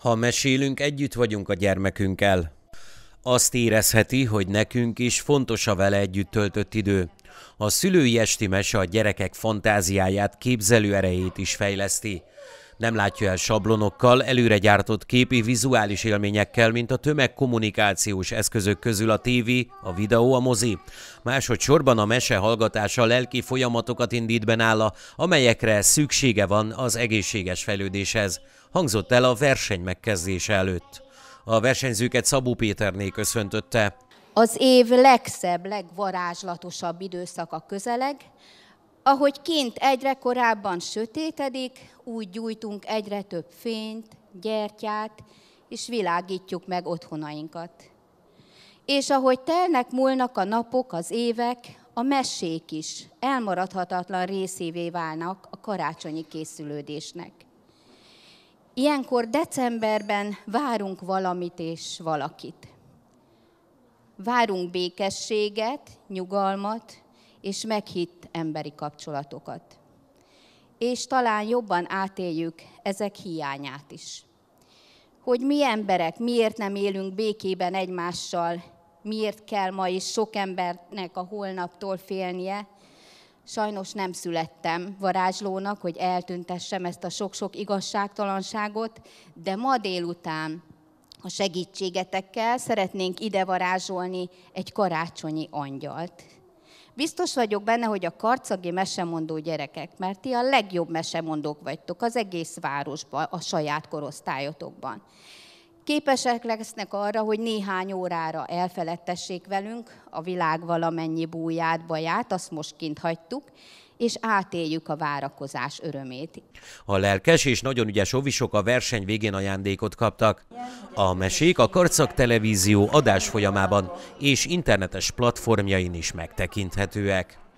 Ha mesélünk, együtt vagyunk a gyermekünkkel. Azt érezheti, hogy nekünk is fontos a vele együtt töltött idő. A szülői esti mese a gyerekek fantáziáját, képzelő erejét is fejleszti. Nem látja el sablonokkal, előre gyártott képi, vizuális élményekkel, mint a tömegkommunikációs eszközök közül a TV, a videó, a mozi. Másodszorban a mese hallgatása lelki folyamatokat indít be nála, amelyekre szüksége van az egészséges fejlődéshez. Hangzott el a verseny megkezdése előtt. A versenyzőket Szabó Péterné köszöntötte. Az év legszebb, legvarázslatosabb időszaka közeleg. Ahogy kint egyre korábban sötétedik, úgy gyújtunk egyre több fényt, gyertyát, és világítjuk meg otthonainkat. És ahogy telnek múlnak a napok, az évek, a mesék is elmaradhatatlan részévé válnak a karácsonyi készülődésnek. Ilyenkor decemberben várunk valamit és valakit. Várunk békességet, nyugalmat, és meghitt emberi kapcsolatokat. És talán jobban átéljük ezek hiányát is. Hogy mi emberek miért nem élünk békében egymással, miért kell ma is sok embernek a holnaptól félnie, Sajnos nem születtem varázslónak, hogy eltüntessem ezt a sok-sok igazságtalanságot, de ma délután a segítségetekkel szeretnénk ide varázsolni egy karácsonyi angyalt. Biztos vagyok benne, hogy a karcagi mesemondó gyerekek, mert ti a legjobb mesemondók vagytok az egész városban, a saját korosztályotokban. Képesek lesznek arra, hogy néhány órára elfeledtessék velünk a világ valamennyi búját, baját, azt most kint hagytuk, és átéljük a várakozás örömét. A lelkes és nagyon ügyes ovisok a verseny végén ajándékot kaptak. A mesék a Karcak Televízió adás folyamában és internetes platformjain is megtekinthetőek.